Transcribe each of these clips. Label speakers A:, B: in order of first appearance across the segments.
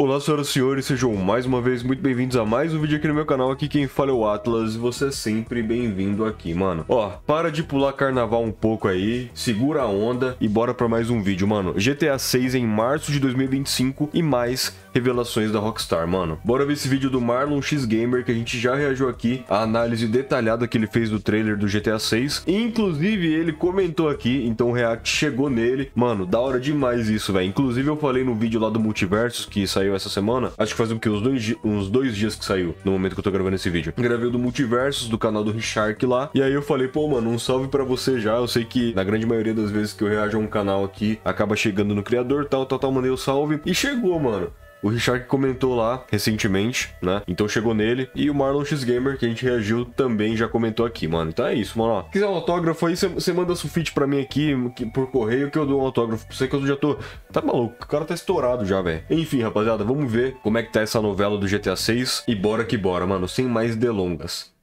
A: Olá senhoras e senhores, sejam mais uma vez muito bem-vindos a mais um vídeo aqui no meu canal, aqui quem fala é o Atlas e você é sempre bem-vindo aqui, mano. Ó, para de pular carnaval um pouco aí, segura a onda e bora pra mais um vídeo, mano. GTA 6 em março de 2025 e mais revelações da Rockstar, mano. Bora ver esse vídeo do Marlon X Gamer que a gente já reagiu aqui, a análise detalhada que ele fez do trailer do GTA 6. Inclusive ele comentou aqui, então o react chegou nele. Mano, da hora demais isso, velho. Inclusive eu falei no vídeo lá do Multiversos que saiu saiu essa semana. Acho que faz o que? Uns dois, uns dois dias que saiu, no momento que eu tô gravando esse vídeo. Gravei o do Multiversos, do canal do Richark lá. E aí eu falei, pô, mano, um salve para você já. Eu sei que na grande maioria das vezes que eu reajo a um canal aqui, acaba chegando no criador, tal, tal, tal. Mandei o um salve e chegou, mano. O Richard comentou lá recentemente, né? Então chegou nele. E o Marlon X Gamer, que a gente reagiu, também já comentou aqui, mano. Então é isso, mano. Ó, quiser um autógrafo aí, você manda sufite pra mim aqui por correio que eu dou um autógrafo pra você que eu já tô. Tá maluco? O cara tá estourado já, velho. Enfim, rapaziada, vamos ver como é que tá essa novela do GTA 6 e bora que bora, mano. Sem mais delongas.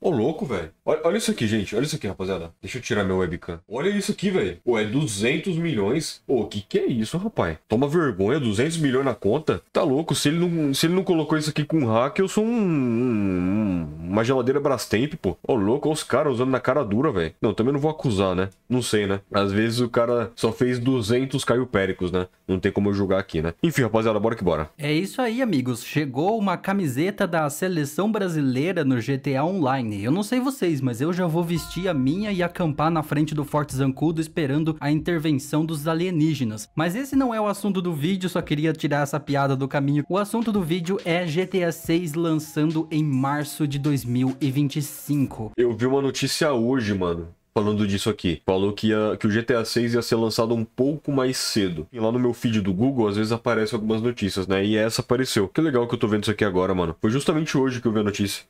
A: Ô, louco, velho. Olha, olha, isso aqui, gente. Olha isso aqui, rapaziada. Deixa eu tirar meu webcam. Olha isso aqui, velho. Ué, é 200 milhões. Ô, que que é isso, rapaz? Toma vergonha, 200 milhões na conta? Tá louco. Se ele não, se ele não colocou isso aqui com um hack, eu sou um, um, uma geladeira Brastemp, pô. Ô, louco, olha os caras usando na cara dura, velho. Não, também não vou acusar, né? Não sei, né? Às vezes o cara só fez 200 caiu Péricos, né? Não tem como eu julgar aqui, né? Enfim, rapaziada, bora que bora.
B: É isso aí, amigos. Chegou uma camiseta da seleção brasileira no GTA Online. Eu não sei vocês, mas eu já vou vestir a minha e acampar na frente do Forte Zancudo esperando a intervenção dos alienígenas. Mas esse não é o assunto do vídeo, só queria tirar essa piada do caminho. O assunto do vídeo é GTA 6 lançando em março de
A: 2025. Eu vi uma notícia hoje, mano falando disso aqui. Falou que, ia, que o GTA 6 ia ser lançado um pouco mais cedo. E lá no meu feed do Google, às vezes aparecem algumas notícias, né? E essa apareceu. Que legal que eu tô vendo isso aqui agora, mano. Foi justamente hoje que eu vi a notícia.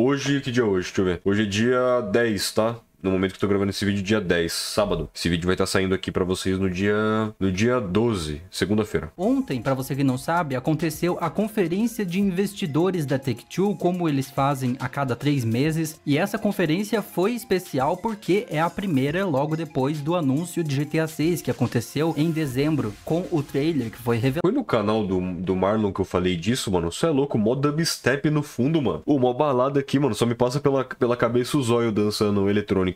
A: Hoje, que dia é hoje? Deixa eu ver. Hoje é dia 10, tá? no momento que eu tô gravando esse vídeo, dia 10, sábado. Esse vídeo vai estar tá saindo aqui para vocês no dia no dia 12, segunda-feira.
B: Ontem, para você que não sabe, aconteceu a conferência de investidores da Take-Two, como eles fazem a cada três meses, e essa conferência foi especial porque é a primeira logo depois do anúncio de GTA 6 que aconteceu em dezembro, com o trailer que foi revelado.
A: Foi no canal do, do Marlon que eu falei disso, mano? Você é louco, mó dubstep no fundo, mano. Uma balada aqui, mano, só me passa pela, pela cabeça o zóio dançando eletrônico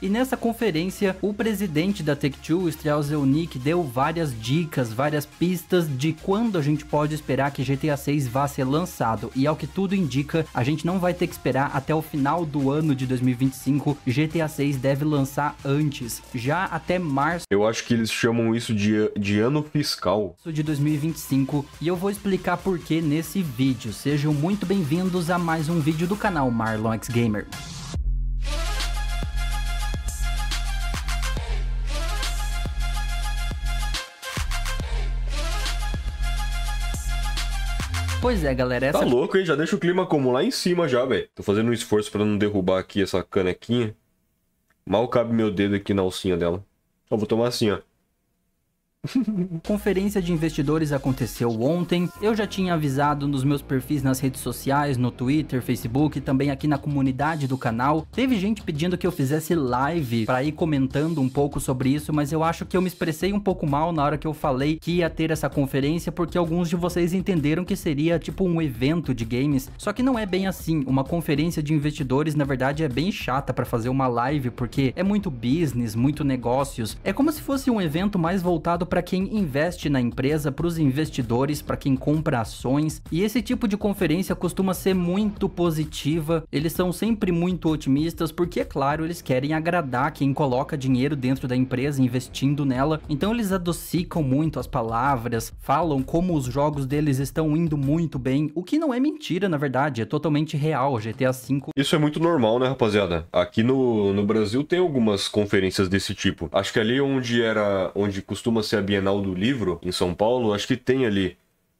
B: e nessa conferência, o presidente da Tech-Two, Zelnick, deu várias dicas, várias pistas de quando a gente pode esperar que GTA 6 vá ser lançado. E ao que tudo indica, a gente não vai ter que esperar até o final do ano de 2025. GTA 6 deve lançar antes,
A: já até março. Eu acho que eles chamam isso de, de ano fiscal.
B: De 2025, e eu vou explicar por que nesse vídeo. Sejam muito bem-vindos a mais um vídeo do canal Marlon X Gamer.
A: Pois é, galera. Tá essa... Tá louco, hein? Já deixa o clima como lá em cima já, velho. Tô fazendo um esforço para não derrubar aqui essa canequinha. Mal cabe meu dedo aqui na alcinha dela. Ó, vou tomar assim, ó.
B: Conferência de investidores aconteceu ontem. Eu já tinha avisado nos meus perfis nas redes sociais, no Twitter, Facebook, também aqui na comunidade do canal. Teve gente pedindo que eu fizesse live para ir comentando um pouco sobre isso, mas eu acho que eu me expressei um pouco mal na hora que eu falei que ia ter essa conferência, porque alguns de vocês entenderam que seria tipo um evento de games. Só que não é bem assim. Uma conferência de investidores, na verdade, é bem chata para fazer uma live, porque é muito business, muito negócios. É como se fosse um evento mais voltado para quem investe na empresa, para os investidores, para quem compra ações. E esse tipo de conferência costuma ser muito positiva. Eles são sempre muito otimistas, porque, é claro, eles querem agradar quem coloca dinheiro dentro da empresa, investindo nela. Então, eles adocicam muito as palavras, falam como os jogos deles estão indo muito bem, o que não é mentira, na verdade, é totalmente real. GTA
A: V. Isso é muito normal, né, rapaziada? Aqui no, no Brasil tem algumas conferências desse tipo. Acho que ali onde era, onde costuma ser Bienal do Livro, em São Paulo, acho que tem ali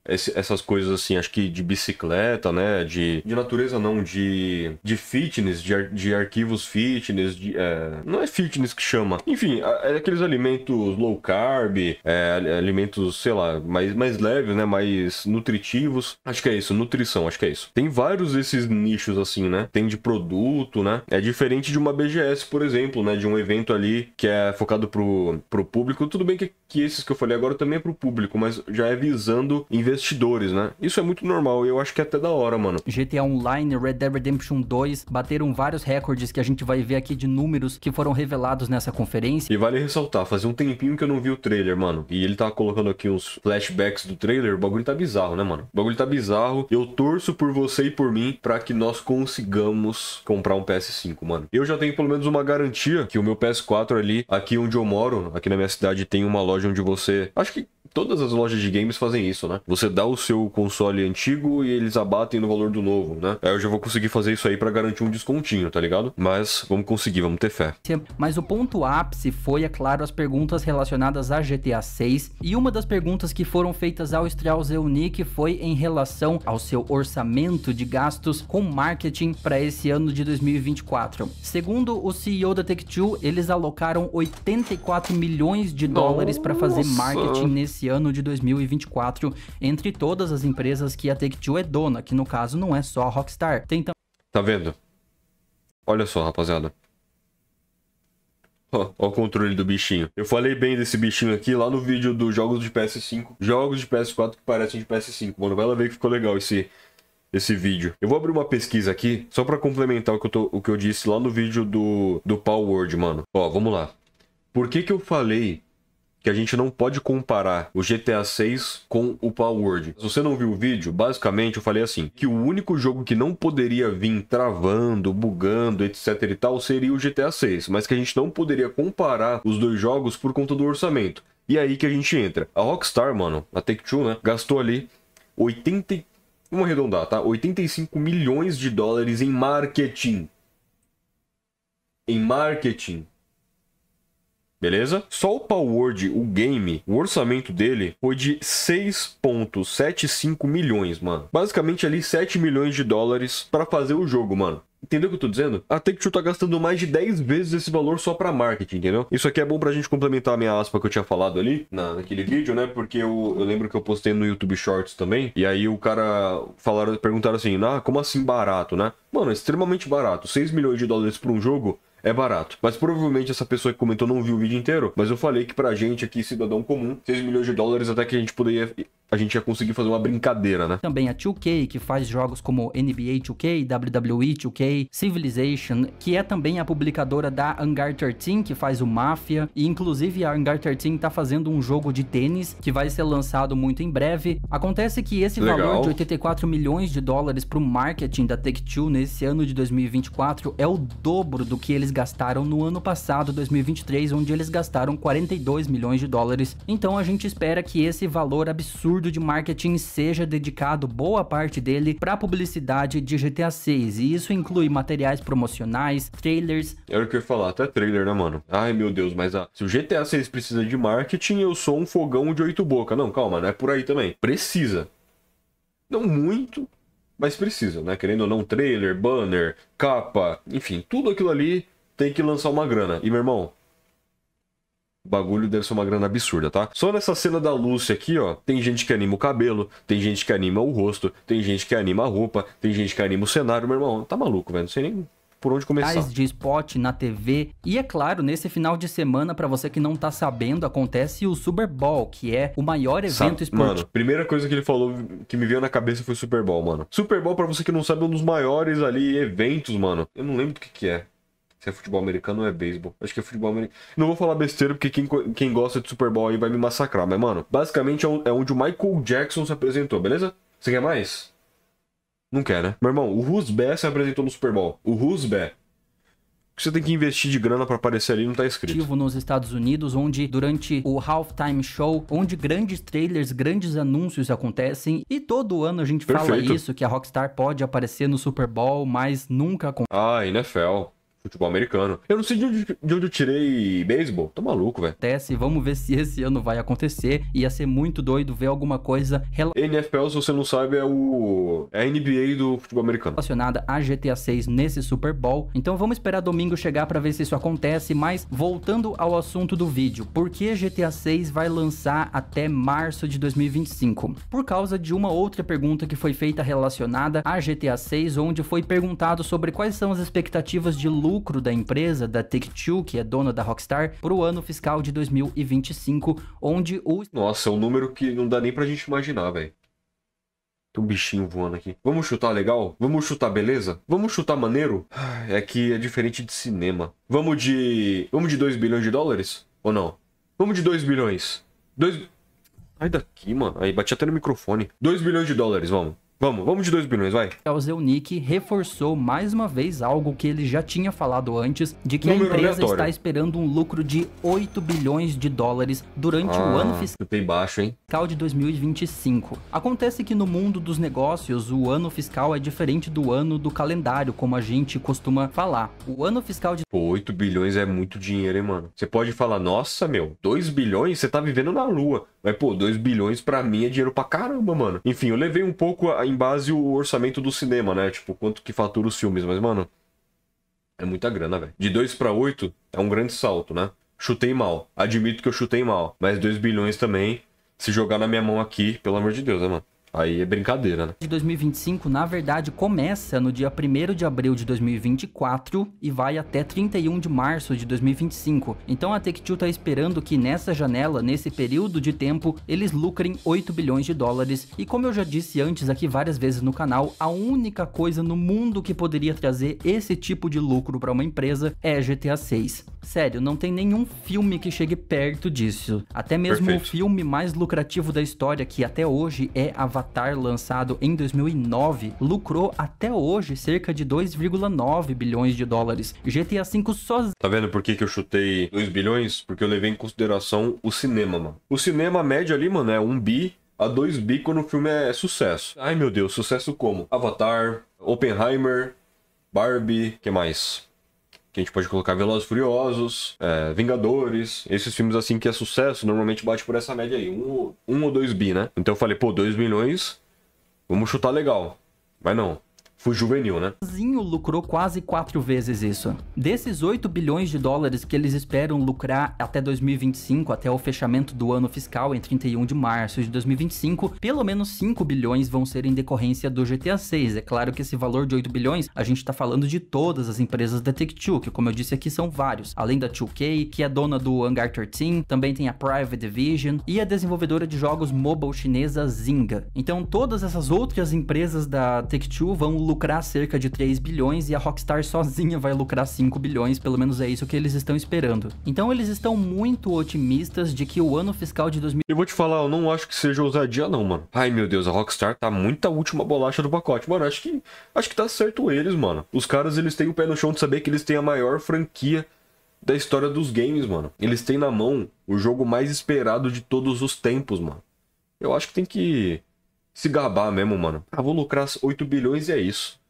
A: esse, essas coisas assim, acho que de bicicleta, né? De, de natureza não, de, de fitness, de, ar, de arquivos fitness, de, é, não é fitness que chama. Enfim, é aqueles alimentos low carb, é, alimentos, sei lá, mais, mais leves, né? Mais nutritivos. Acho que é isso, nutrição, acho que é isso. Tem vários desses nichos assim, né? Tem de produto, né? É diferente de uma BGS, por exemplo, né? De um evento ali que é focado pro, pro público. Tudo bem que, que esses que eu falei agora também é pro público, mas já é visando investir investidores, né? Isso é muito normal e eu acho que é até da hora, mano. GTA Online, Red Dead Redemption
B: 2 bateram vários recordes que a gente vai ver aqui de números que foram revelados nessa conferência.
A: E vale ressaltar, fazia um tempinho que eu não vi o trailer, mano. E ele tá colocando aqui uns flashbacks do trailer. O bagulho tá bizarro, né, mano? O bagulho tá bizarro. Eu torço por você e por mim para que nós consigamos comprar um PS5, mano. Eu já tenho pelo menos uma garantia que o meu PS4 ali, aqui onde eu moro, aqui na minha cidade, tem uma loja onde você. Acho que todas as lojas de games fazem isso, né? Você dá o seu console antigo e eles abatem no valor do novo, né? Aí eu já vou conseguir fazer isso aí para garantir um descontinho, tá ligado? Mas vamos conseguir, vamos ter fé.
B: Mas o ponto ápice foi, é claro, as perguntas relacionadas a GTA 6 e uma das perguntas que foram feitas ao Strauss Eunick foi em relação ao seu orçamento de gastos com marketing para esse ano de 2024. Segundo o CEO da Tech2, eles alocaram 84 milhões de dólares para fazer marketing nesse nesse ano de 2024 entre todas as empresas que a Take-Two é dona, que no caso não é só a Rockstar. Tem tam...
A: Tá vendo? Olha só, rapaziada. Ó, ó, o controle do bichinho. Eu falei bem desse bichinho aqui lá no vídeo dos jogos de PS5. Jogos de PS4 que parecem de PS5. Mano, vai lá ver que ficou legal esse, esse vídeo. Eu vou abrir uma pesquisa aqui, só pra complementar o que eu, tô, o que eu disse lá no vídeo do, do Power Word, mano. Ó, vamos lá. Por que que eu falei que a gente não pode comparar o GTA 6 com o Power World. Se você não viu o vídeo, basicamente eu falei assim, que o único jogo que não poderia vir travando, bugando, etc e tal, seria o GTA 6, mas que a gente não poderia comparar os dois jogos por conta do orçamento. E é aí que a gente entra. A Rockstar, mano, a Take-Two, né, gastou ali 80 Vamos arredondar, tá? 85 milhões de dólares em marketing. Em marketing beleza? Só o Palworld, o game, o orçamento dele foi de 6.75 milhões, mano. Basicamente ali 7 milhões de dólares para fazer o jogo, mano. Entendeu o que eu tô dizendo? A Take-Two tá gastando mais de 10 vezes esse valor só pra marketing, entendeu? Isso aqui é bom pra gente complementar a minha aspa que eu tinha falado ali, na, naquele vídeo, né? Porque eu, eu lembro que eu postei no YouTube Shorts também, e aí o cara falaram, perguntaram assim, ah, como assim barato, né? Mano, é extremamente barato. 6 milhões de dólares pra um jogo é barato. Mas provavelmente essa pessoa que comentou não viu o vídeo inteiro, mas eu falei que pra gente aqui, cidadão comum, 6 milhões de dólares até que a gente poderia a gente ia conseguir fazer uma brincadeira, né?
B: Também a 2K, que faz jogos como NBA 2K, WWE 2K, Civilization, que é também a publicadora da Hangar 13, que faz o Mafia, e inclusive a Hangar 13 tá fazendo um jogo de tênis que vai ser lançado muito em breve. Acontece que esse Legal. valor de 84 milhões de dólares pro marketing da Take-Two nesse ano de 2024 é o dobro do que eles gastaram no ano passado, 2023, onde eles gastaram 42 milhões de dólares. Então a gente espera que esse valor absurdo estudo de marketing seja dedicado boa parte dele para publicidade de GTA 6, e isso inclui materiais promocionais, trailers.
A: Era é o que eu ia falar, até trailer, né, mano? Ai, meu Deus, mas ah, se o GTA 6 precisa de marketing, eu sou um fogão de oito boca. Não, calma, não é por aí também. Precisa. Não muito, mas precisa, né? Querendo ou não, trailer, banner, capa, enfim, tudo aquilo ali tem que lançar uma grana. E, meu irmão, o bagulho deve ser uma grana absurda, tá? Só nessa cena da Lúcia aqui, ó, tem gente que anima o cabelo, tem gente que anima o rosto, tem gente que anima a roupa, tem gente que anima o cenário, meu irmão. Tá maluco, velho? Não sei nem por onde começar. de
B: spot na TV. E é claro, nesse final de semana, para você que não tá sabendo, acontece o Super Bowl, que é o maior evento esportivo. Mano,
A: primeira coisa que ele falou que me veio na cabeça foi Super Bowl, mano. Super Bowl, para você que não sabe, é um dos maiores ali eventos, mano. Eu não lembro do que que é. Se é futebol americano ou é beisebol. Acho que é futebol americano. Não vou falar besteira, porque quem, quem gosta de Super Bowl aí vai me massacrar. Mas, mano, basicamente é, é onde o Michael Jackson se apresentou, beleza? Você quer mais? Não quer, né? Meu irmão, o Rusbé se apresentou no Super Bowl. O Rusbé que você tem que investir de grana para aparecer ali não tá escrito.
B: Nos Estados Unidos, onde durante o halftime show, onde grandes trailers, grandes anúncios acontecem e todo ano a gente Perfeito. fala isso que a Rockstar pode aparecer no Super Bowl, mas nunca com.
A: Ah, NFL futebol americano. Eu não sei de onde, de onde eu tirei beisebol. Tô maluco, velho.
B: Acontece, vamos ver se esse ano vai acontecer. Ia ser muito doido ver alguma coisa
A: relacionada. NFL, se você não sabe, é o. É a NBA do futebol americano. Relacionada a GTA 6
B: nesse Super Bowl. Então vamos esperar domingo chegar para ver se isso acontece. Mas voltando ao assunto do vídeo, por que GTA 6 vai lançar até março de 2025? Por causa de uma outra pergunta que foi feita relacionada a GTA 6, onde foi perguntado sobre quais são as expectativas de lucro lucro da empresa, da Take-Two, que é dona da Rockstar, para o ano fiscal de 2025, onde
A: o... Nossa, é um número que não dá nem para a gente imaginar, velho. Tem um bichinho voando aqui. Vamos chutar legal? Vamos chutar beleza? Vamos chutar maneiro? É que é diferente de cinema. Vamos de. Vamos de 2 bilhões de dólares? Ou não? Vamos de 2 bilhões. 2. Dois... Sai daqui, mano. Aí bati até no microfone. 2 bilhões de dólares, vamos. Vamos, vamos de 2 bilhões, vai.
B: O Zeunick reforçou mais uma vez algo que ele já tinha falado antes, de que Número a empresa aleatório. está esperando um lucro de 8 bilhões de dólares durante ah, o ano fiscal
A: bem baixo, hein?
B: de 2025. Acontece que no mundo dos negócios, o ano fiscal é diferente do ano do calendário, como a
A: gente costuma falar. O ano fiscal de... Pô, 8 bilhões é muito dinheiro, hein, mano? Você pode falar, nossa, meu, 2 bilhões? Você tá vivendo na lua. Mas, pô, 2 bilhões pra mim é dinheiro pra caramba, mano. Enfim, eu levei um pouco a em base o orçamento do cinema, né? Tipo, quanto que fatura os filmes. Mas, mano, é muita grana, velho. De 2 para 8 é um grande salto, né? Chutei mal. Admito que eu chutei mal. Mas 2 bilhões também, se jogar na minha mão aqui, pelo amor de Deus, né, mano? Aí é brincadeira, né? De
B: 2025, na verdade, começa no dia 1 de abril de 2024 e vai até 31 de março de 2025. Então a Take-Two tá esperando que nessa janela, nesse período de tempo, eles lucrem 8 bilhões de dólares. E como eu já disse antes aqui várias vezes no canal, a única coisa no mundo que poderia trazer esse tipo de lucro para uma empresa é GTA 6. Sério, não tem nenhum filme que chegue perto disso. Até mesmo Perfeito. o filme mais lucrativo da história, que até hoje é Avatar Avatar, lançado em 2009, lucrou até hoje cerca de 2,9 bilhões de dólares. GTA V sozinho.
A: Tá vendo por que, que eu chutei 2 bilhões? Porque eu levei em consideração o cinema, mano. O cinema médio ali, mano, é 1 bi a 2 bi quando o filme é sucesso. Ai meu Deus, sucesso como? Avatar, Oppenheimer, Barbie, que mais? Que a gente pode colocar Velozes Furiosos, é, Vingadores, esses filmes assim que é sucesso, normalmente bate por essa média aí, um, um ou dois bi, né? Então eu falei, pô, dois milhões, vamos chutar legal. Mas não, foi juvenil, né? Zinho lucrou
B: quase quatro vezes isso. Desses 8 bilhões de dólares que eles esperam lucrar até 2025, até o fechamento do ano fiscal em 31 de março de 2025, pelo menos 5 bilhões vão ser em decorrência do GTA 6. É claro que esse valor de 8 bilhões, a gente está falando de todas as empresas da Take-Two, que como eu disse aqui são vários. Além da 2K, que é dona do Hangar 13, também tem a Private Division e a desenvolvedora de jogos mobile chinesa Zynga. Então todas essas outras empresas da Take-Two vão lucrar lucrar cerca de 3 bilhões e a Rockstar sozinha vai lucrar 5 bilhões, pelo menos é isso que eles estão esperando. Então eles estão muito
A: otimistas de que o ano fiscal de 2000 Eu vou te falar, eu não acho que seja ousadia não, mano. Ai meu Deus, a Rockstar tá muita última bolacha do pacote, mano. Acho que acho que tá certo eles, mano. Os caras eles têm o pé no chão de saber que eles têm a maior franquia da história dos games, mano. Eles têm na mão o jogo mais esperado de todos os tempos, mano. Eu acho que tem que se gabar mesmo, mano. Ah, vou lucrar 8 bilhões e é isso.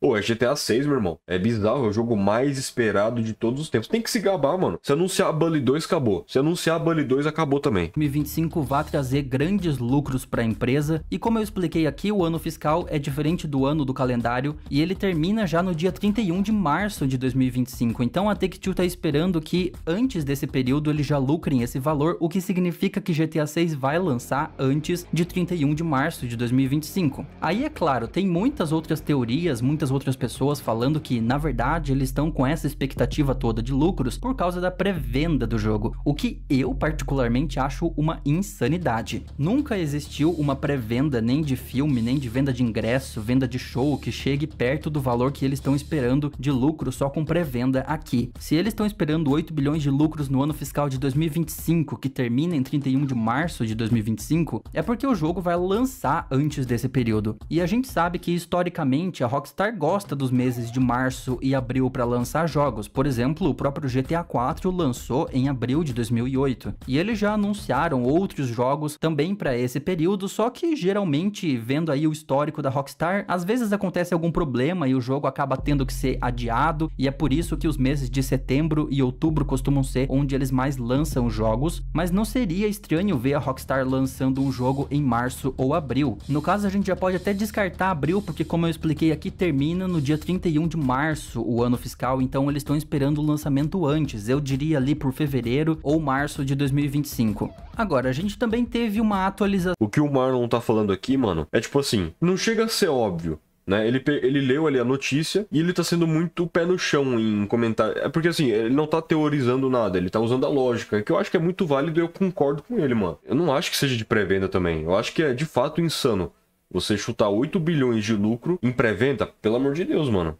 A: Pô, é GTA 6, meu irmão. É bizarro, é o jogo mais esperado de todos os tempos. Tem que se gabar, mano. Se anunciar a Bully 2, acabou. Se anunciar a Bully 2, acabou também.
B: 2025 vai trazer grandes lucros para a empresa. E como eu expliquei aqui, o ano fiscal é diferente do ano do calendário e ele termina já no dia 31 de março de 2025. Então a Take-Two tá esperando que antes desse período eles já lucrem esse valor, o que significa que GTA 6 vai lançar antes de 31 de março de 2025. Aí é claro, tem muitas outras teorias, muitas muitas outras pessoas falando que, na verdade, eles estão com essa expectativa toda de lucros por causa da pré-venda do jogo, o que eu particularmente acho uma insanidade. Nunca existiu uma pré-venda nem de filme, nem de venda de ingresso, venda de show que chegue perto do valor que eles estão esperando de lucro só com pré-venda aqui. Se eles estão esperando 8 bilhões de lucros no ano fiscal de 2025, que termina em 31 de março de 2025, é porque o jogo vai lançar antes desse período. E a gente sabe que historicamente a Rockstar gosta dos meses de março e abril para lançar jogos. Por exemplo, o próprio GTA IV lançou em abril de 2008. E eles já anunciaram outros jogos também para esse período, só que geralmente, vendo aí o histórico da Rockstar, às vezes acontece algum problema e o jogo acaba tendo que ser adiado, e é por isso que os meses de setembro e outubro costumam ser onde eles mais lançam jogos, mas não seria estranho ver a Rockstar lançando um jogo em março ou abril. No caso, a gente já pode até descartar abril, porque como eu expliquei aqui, termina termina no dia 31 de março o ano fiscal, então eles estão esperando o lançamento antes, eu diria ali por fevereiro ou março de 2025. Agora, a gente também teve uma atualização.
A: O que o Marlon tá falando aqui, mano, é tipo assim, não chega a ser óbvio, né? Ele, ele leu ali a notícia e ele tá sendo muito pé no chão em comentar. É porque assim, ele não tá teorizando nada, ele tá usando a lógica, que eu acho que é muito válido e eu concordo com ele, mano. Eu não acho que seja de pré-venda também. Eu acho que é de fato insano você chutar 8 bilhões de lucro em pré-venda, pelo amor de Deus, mano.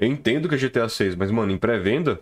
A: Eu entendo que é GTA 6, mas, mano, em pré-venda.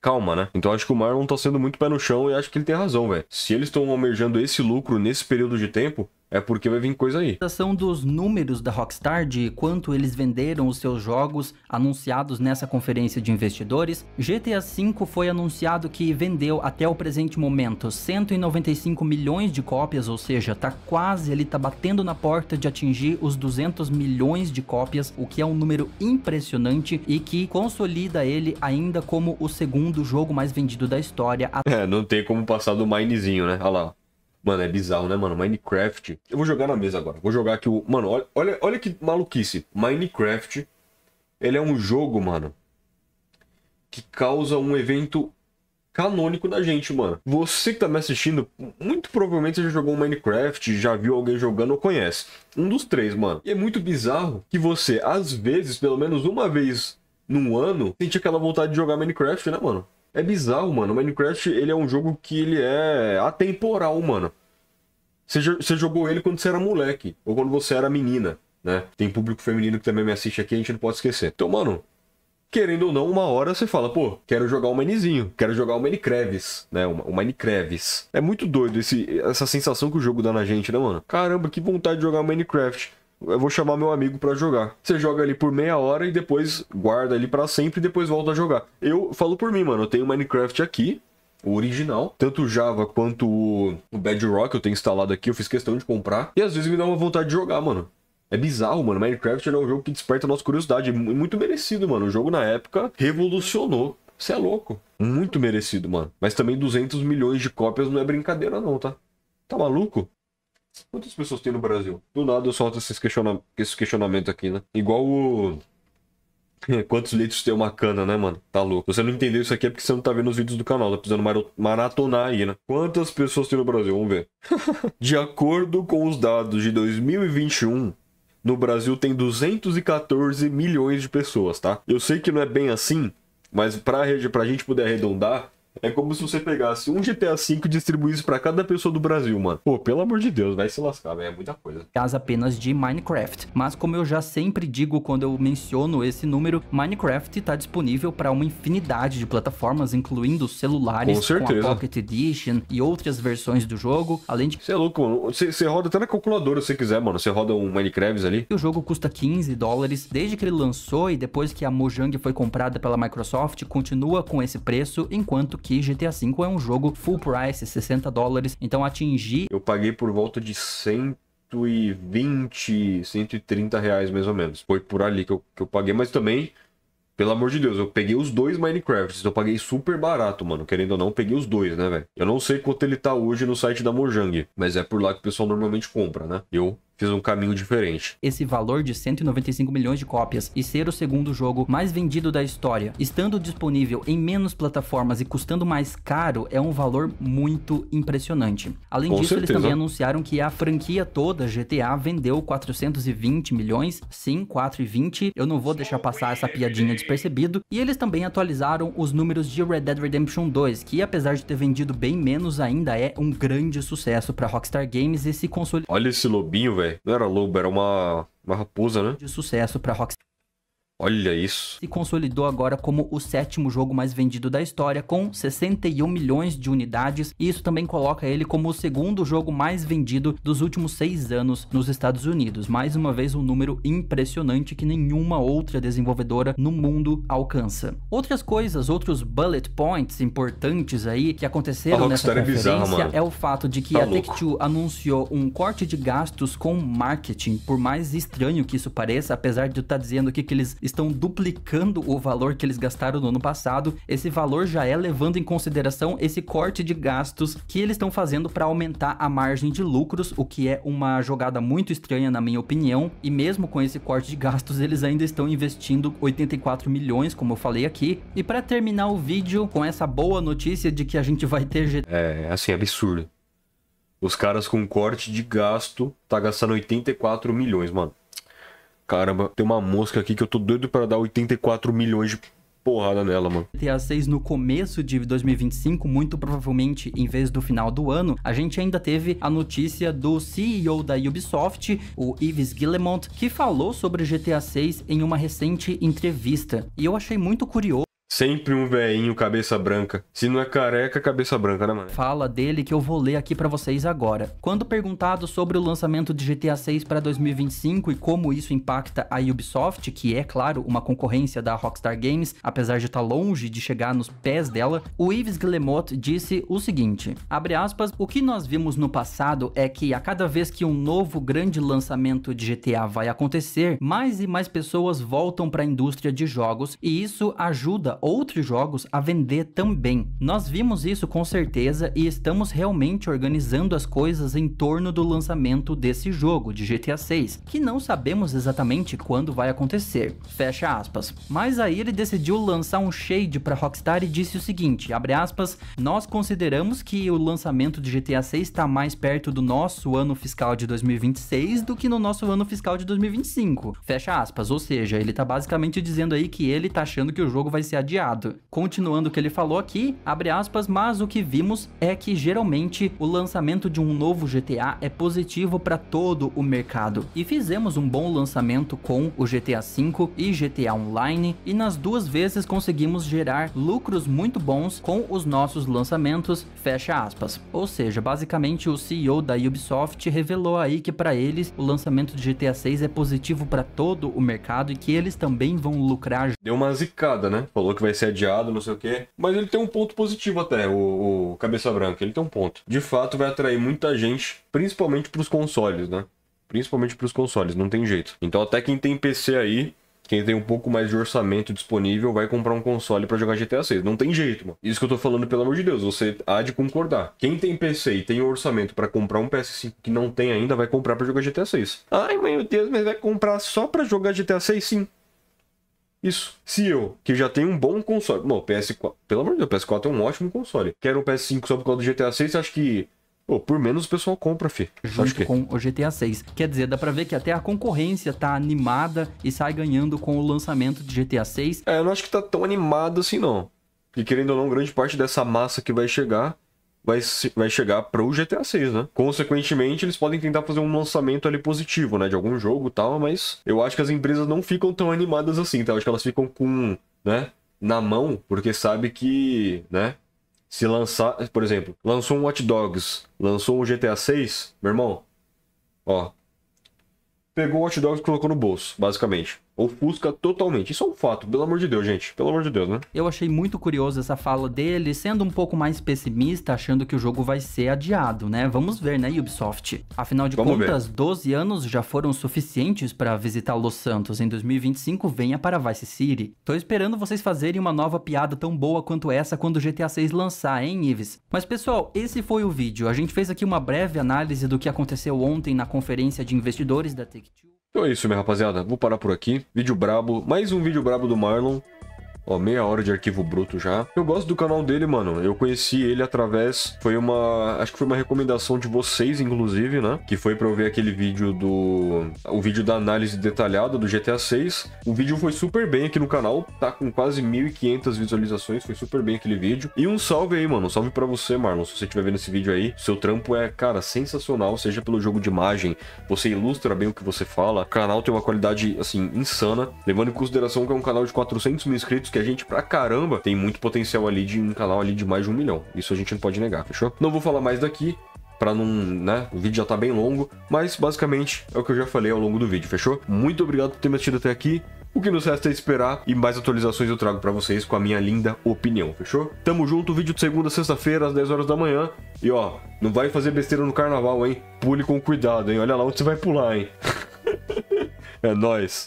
A: Calma, né? Então acho que o Marlon tá sendo muito pé no chão e acho que ele tem razão, velho. Se eles estão almejando esse lucro nesse período de tempo, é porque vai vir coisa aí.
B: São dos números da Rockstar de quanto eles venderam os seus jogos anunciados nessa conferência de investidores. GTA V foi anunciado que vendeu até o presente momento 195 milhões de cópias, ou seja, tá quase ele tá batendo na porta de atingir os 200 milhões de cópias, o que é um número impressionante e que consolida ele ainda como o segundo jogo mais vendido da história.
A: É, não tem como passar do Minezinho, né? Olha lá. Mano, é bizarro, né, mano? Minecraft. Eu vou jogar na mesa agora. Vou jogar aqui o. Mano, olha, olha, olha que maluquice. Minecraft. Ele é um jogo, mano. Que causa um evento canônico da gente, mano. Você que tá me assistindo, muito provavelmente você já jogou Minecraft, já viu alguém jogando ou conhece. Um dos três, mano. E é muito bizarro que você, às vezes, pelo menos uma vez num ano, sente aquela vontade de jogar Minecraft, né, mano? É bizarro, mano. Minecraft, ele é um jogo que ele é atemporal, mano. Você, jogou ele quando você era moleque, ou quando você era menina, né? Tem público feminino que também me assiste aqui, a gente não pode esquecer. Então, mano, querendo ou não, uma hora você fala, pô, quero jogar o um Minezinho, quero jogar o um né? O um É muito doido esse, essa sensação que o jogo dá na gente, né, mano? Caramba, que vontade de jogar Minecraft eu vou chamar meu amigo para jogar. Você joga ali por meia hora e depois guarda ali para sempre e depois volta a jogar. Eu falo por mim, mano, eu tenho Minecraft aqui, o original, tanto o Java quanto o Bedrock eu tenho instalado aqui, eu fiz questão de comprar. E às vezes me dá uma vontade de jogar, mano. É bizarro, mano. Minecraft é um jogo que desperta a nossa curiosidade. É muito merecido, mano. O jogo na época revolucionou. Você é louco. Muito merecido, mano. Mas também 200 milhões de cópias não é brincadeira, não, tá? Tá maluco? Quantas pessoas tem no Brasil? Do nada solta esses, questiona... esses questionamentos aqui, né? Igual o. Quantos litros tem uma cana, né, mano? Tá louco. Se você não entendeu isso aqui é porque você não tá vendo os vídeos do canal. Tá precisando maratonar aí, né? Quantas pessoas tem no Brasil? Vamos ver. de acordo com os dados de 2021, no Brasil tem 214 milhões de pessoas, tá? Eu sei que não é bem assim, mas pra, pra gente poder arredondar, é como se você pegasse um GTA V e distribuísse para cada pessoa do Brasil, mano. Pô, pelo amor de Deus, vai se lascar, velho. É muita coisa. Caso apenas de Minecraft.
B: Mas como eu já sempre digo quando eu menciono esse número, Minecraft está disponível para uma infinidade de plataformas, incluindo celulares, com, com, a Pocket Edition e outras versões do jogo,
A: além de... Você é louco, mano. Você roda até na calculadora se quiser, mano. Você roda um Minecraft ali.
B: E o jogo custa 15 dólares desde que ele lançou e depois que a Mojang foi comprada pela Microsoft, continua com esse preço, enquanto que que GTA V é
A: um jogo full price, 60 dólares, então atingir... Eu paguei por volta de 100 120, 130 reais mais ou menos. Foi por ali que eu, que eu paguei, mas também pelo amor de Deus, eu peguei os dois Minecrafts. Eu paguei super barato, mano. Querendo ou não, peguei os dois, né, velho? Eu não sei quanto ele tá hoje no site da Mojang, mas é por lá que o pessoal normalmente compra, né? Eu fiz um caminho diferente.
B: Esse valor de 195 milhões de cópias e ser o segundo jogo mais vendido da história, estando disponível em menos plataformas e custando mais caro, é um valor muito impressionante. Além Com disso, certeza. eles também anunciaram que a franquia toda GTA vendeu 420 milhões, sim, 4,20. Eu não vou deixar passar essa piadinha despercebido. E eles também atualizaram os números de Red Dead Redemption 2, que apesar de ter vendido bem menos, ainda é um grande sucesso para Rockstar Games e se consolidou.
A: Olha esse lobinho, velho velho. Não era lobo, era uma, uma raposa, né? De sucesso pra Rockstar. Olha isso.
B: Se consolidou agora como o sétimo jogo mais vendido da história, com 61 milhões de unidades, e isso também coloca ele como o segundo jogo mais vendido dos últimos seis anos nos Estados Unidos. Mais uma vez, um número impressionante que nenhuma outra desenvolvedora no mundo alcança. Outras coisas, outros bullet points importantes aí que aconteceram nessa conferência é, bizarro, é o fato de que tá a Take-Two anunciou um corte de gastos com marketing, por mais estranho que isso pareça, apesar de eu estar dizendo aqui que eles estão duplicando o valor que eles gastaram no ano passado. Esse valor já é levando em consideração esse corte de gastos que eles estão fazendo para aumentar a margem de lucros, o que é uma jogada muito estranha na minha opinião. E mesmo com esse corte de gastos, eles ainda estão investindo 84 milhões, como eu falei aqui. E para terminar o vídeo com essa boa notícia de que a gente
A: vai ter É, assim, absurdo. Os caras com corte de gasto tá gastando 84 milhões, mano. Caramba, tem uma mosca aqui que eu tô doido para dar 84 milhões de porrada nela, mano.
B: GTA 6 no começo de 2025, muito provavelmente em vez do final do ano, a gente ainda teve a notícia do CEO da Ubisoft, o Yves Guillemot, que falou sobre GTA 6 em uma recente entrevista.
A: E eu achei muito curioso Sempre um veinho cabeça branca. Se não é careca, cabeça branca, né, mano?
B: Fala dele que eu vou ler aqui para vocês agora. Quando perguntado sobre o lançamento de GTA 6 para 2025 e como isso impacta a Ubisoft, que é, claro, uma concorrência da Rockstar Games, apesar de estar tá longe de chegar nos pés dela, o Yves Glemot disse o seguinte, abre aspas, o que nós vimos no passado é que a cada vez que um novo grande lançamento de GTA vai acontecer, mais e mais pessoas voltam para a indústria de jogos e isso ajuda outros jogos a vender também. Nós vimos isso com certeza e estamos realmente organizando as coisas em torno do lançamento desse jogo, de GTA 6, que não sabemos exatamente quando vai acontecer. Fecha aspas. Mas aí ele decidiu lançar um shade para Rockstar e disse o seguinte, abre aspas, nós consideramos que o lançamento de GTA 6 está mais perto do nosso ano fiscal de 2026 do que no nosso ano fiscal de 2025. Fecha aspas, ou seja, ele tá basicamente dizendo aí que ele tá achando que o jogo vai ser adiado odiado. Continuando o que ele falou aqui, abre aspas, mas o que vimos é que geralmente o lançamento de um novo GTA é positivo para todo o mercado. E fizemos um bom lançamento com o GTA V e GTA Online e nas duas vezes conseguimos gerar lucros muito bons com os nossos lançamentos, fecha aspas. Ou seja, basicamente o CEO da Ubisoft revelou aí que para eles o lançamento de GTA 6 é positivo para todo o mercado e que eles também vão lucrar.
A: Deu uma zicada, né? Falou que vai vai ser adiado, não sei o quê. Mas ele tem um ponto positivo até, o, o Cabeça Branca. Ele tem um ponto. De fato, vai atrair muita gente, principalmente para os consoles, né? Principalmente para os consoles, não tem jeito. Então, até quem tem PC aí, quem tem um pouco mais de orçamento disponível vai comprar um console para jogar GTA 6. Não tem jeito, mano. Isso que eu tô falando, pelo amor de Deus, você há de concordar. Quem tem PC e tem orçamento para comprar um PS5 que não tem ainda, vai comprar para jogar GTA 6. Ai, meu Deus, mas vai comprar só para jogar GTA 6? Sim. Isso. Se eu, que já tenho um bom console. Não, PS4. Pelo amor de Deus, PS4 é um ótimo console. Quero um PS5 só por causa do GTA 6, acho que Pô, por menos o pessoal compra, fi. Junto que... com o GTA 6.
B: Quer dizer, dá pra ver que até a concorrência tá animada e sai ganhando com o lançamento de GTA
A: 6. É, eu não acho que tá tão animado assim, não. E querendo ou não, grande parte dessa massa que vai chegar vai, vai chegar o GTA 6, né? Consequentemente, eles podem tentar fazer um lançamento ali positivo, né? De algum jogo e tal, mas eu acho que as empresas não ficam tão animadas assim, tá? Eu acho que elas ficam com, né? Na mão, porque sabe que, né? Se lançar, por exemplo, lançou um Watch Dogs, lançou um GTA 6, meu irmão, ó. Pegou o Watch Dogs e colocou no bolso, basicamente ofusca totalmente. Isso é um fato, pelo amor de Deus, gente. Pelo amor de Deus, né?
B: Eu achei muito curioso essa fala dele, sendo um pouco mais pessimista, achando que o jogo vai ser adiado, né? Vamos ver, né, Ubisoft? Afinal de Vamos contas, ver. 12 anos já foram suficientes para visitar Los Santos. Em 2025, venha para Vice City. Tô esperando vocês fazerem uma nova piada tão boa quanto essa quando GTA 6 lançar, hein, Ives? Mas pessoal, esse foi o vídeo. A gente fez aqui uma breve análise do que aconteceu ontem na conferência de investidores da Take-Two.
A: Então é isso, minha rapaziada. Vou parar por aqui. Vídeo brabo. Mais um vídeo brabo do Marlon. Ó, meia hora de arquivo bruto já. Eu gosto do canal dele, mano. Eu conheci ele através. Foi uma. Acho que foi uma recomendação de vocês, inclusive, né? Que foi pra eu ver aquele vídeo do. O vídeo da análise detalhada do GTA 6. O vídeo foi super bem aqui no canal. Tá com quase 1.500 visualizações. Foi super bem aquele vídeo. E um salve aí, mano. Um salve pra você, Marlon. Se você estiver vendo esse vídeo aí, seu trampo é, cara, sensacional. Seja pelo jogo de imagem, você ilustra bem o que você fala. O canal tem uma qualidade, assim, insana. Levando em consideração que é um canal de 400 mil inscritos, que é que a gente pra caramba tem muito potencial ali de um canal ali de mais de um milhão. Isso a gente não pode negar, fechou? Não vou falar mais daqui, para não, né? O vídeo já tá bem longo, mas basicamente é o que eu já falei ao longo do vídeo, fechou? Muito obrigado por ter me assistido até aqui. O que nos resta é esperar e mais atualizações eu trago para vocês com a minha linda opinião, fechou? Tamo junto, vídeo de segunda a sexta-feira às 10 horas da manhã. E ó, não vai fazer besteira no carnaval, hein? Pule com cuidado, hein? Olha lá onde você vai pular, hein? é nós.